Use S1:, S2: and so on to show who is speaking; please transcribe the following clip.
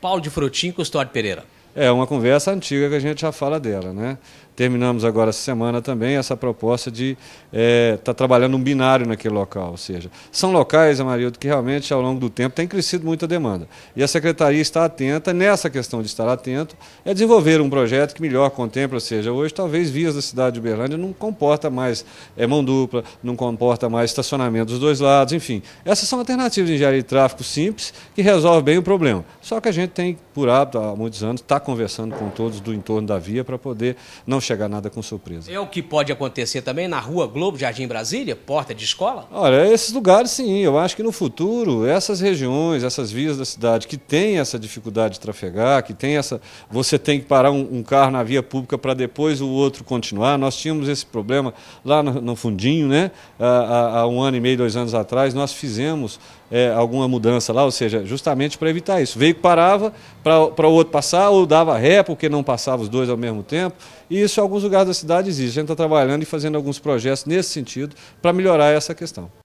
S1: Paulo de Frotim, Custódio Pereira.
S2: É uma conversa antiga que a gente já fala dela, né? Terminamos agora essa semana também essa proposta de estar é, tá trabalhando um binário naquele local. Ou seja, são locais, Amarildo, que realmente ao longo do tempo tem crescido muita demanda. E a secretaria está atenta, nessa questão de estar atento, é desenvolver um projeto que melhor contempla, ou seja, hoje talvez vias da cidade de Uberlândia não comporta mais é, mão dupla, não comporta mais estacionamento dos dois lados, enfim. Essas são alternativas de engenharia de tráfego simples que resolve bem o problema. Só que a gente tem, por hábito, há muitos anos, está conversando com todos do entorno da via para poder não chegar nada com surpresa.
S1: É o que pode acontecer também na Rua Globo, Jardim Brasília, porta de escola?
S2: Olha, esses lugares sim. Eu acho que no futuro, essas regiões, essas vias da cidade que tem essa dificuldade de trafegar, que tem essa. Você tem que parar um, um carro na via pública para depois o outro continuar. Nós tínhamos esse problema lá no, no fundinho, né? Há, há, um ano e meio, dois anos atrás, nós fizemos é, alguma mudança lá, ou seja, justamente para evitar isso. Veio parava para o outro passar, ou dava ré porque não passava os dois ao mesmo tempo. E isso em alguns lugares da cidade existe. A gente está trabalhando e fazendo alguns projetos nesse sentido para melhorar essa questão.